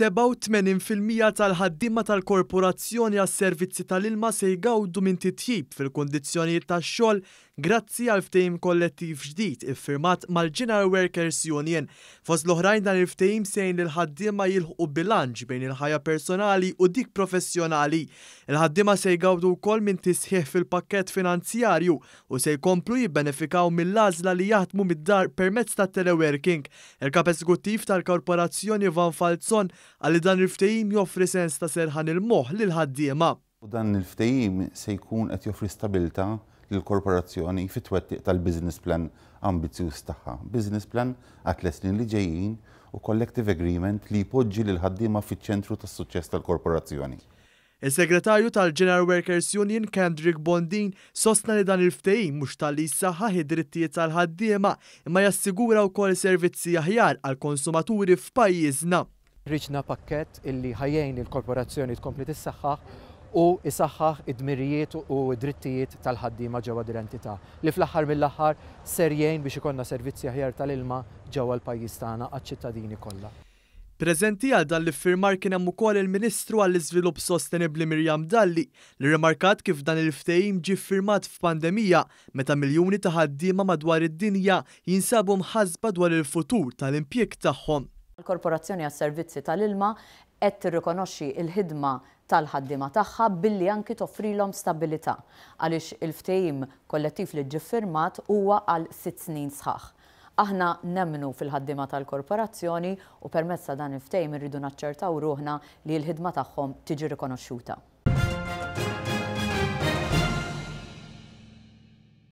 87% tal-ħaddima tal-korporazzjoni għas servizzi tal-ilma se jgawdu minn titjib fil-kondizjonijiet tax-xogħol grazzi għal ftehim kollettiv ġdid iffirmat mal-General Workers Union. Fost l-oħrajn dan il-ftehim sejn il-ħaddiema jilħu bilanġ bejn il-ħajja personali u dik professjonali. Il-ħaddiema se jgawdu wkoll minn tisħiħ fil-pakket finanzjarju u se jkomplu jibbenefikaw mill-għażla li jaħdmu mid-dar permezz ta' teleworking. Il-kap eżekuttiv tal-korporazzjoni Van Falzon għalli dan il-ftehim joffri sens ta' serħan il-moħ lil ħaddiema. U dan il-ftejim se jkun qed joffri stabilta l-korporazzjoni fit-twettiq tal-business plan ambizjuż tagħha. Business plan għat snin li ġejjin u collective agreement li jpoġġi lil ħaddiema fiċ-ċentru tas-suċċess tal-korporazzjoni. Il-segretarju tal-General Workers Union Kendrick Bondin sostna li dan il-ftehim mhux tal-li saħħa id-drittijiet tal-ħaddiema imma jassigura wkoll servizzi aħjar għall konsumaturi f'pajjiżna. Riċna pakket illi ħajjejn il-korporazzjoni tkompli tissaħħaħ u isaħħaħ id-dmirijiet u drittijiet tal-ħaddiema ġewwa dir entità li fl-aħħar mill-aħħar serjejn biex ikonna servizzi aħjar tal-ilma ġewwa l-pajjiż tagħna għaċ-ċittadini kollha. Prezenti għal dan l-firmar kien hemm ukoll il-Ministru għall iżvilupp Sostenibbli Mirjam Dalli li rimarkat kif dan il-ftehim ġi firmat f'pandemija meta miljuni ta' ħaddiema madwar id-dinja jinsabu mħasba dwar il-futur tal impjeg tagħhom. Il-Korporazzjoni għas servizzi tal-ilma qed tirrikonoxxi il-ħidma tal-ħaddima tagħha billi anki toffrilhom stabilità għaliex il-ftehim kollettiv li firmat huwa għal sitt snin sħaħ. Aħna nemnu fil-ħaddima tal-korporazzjoni u permezz dan il-ftehim irridu naċċertaw ruħna li l-ħidma tagħhom tiġi rikonoxxuta.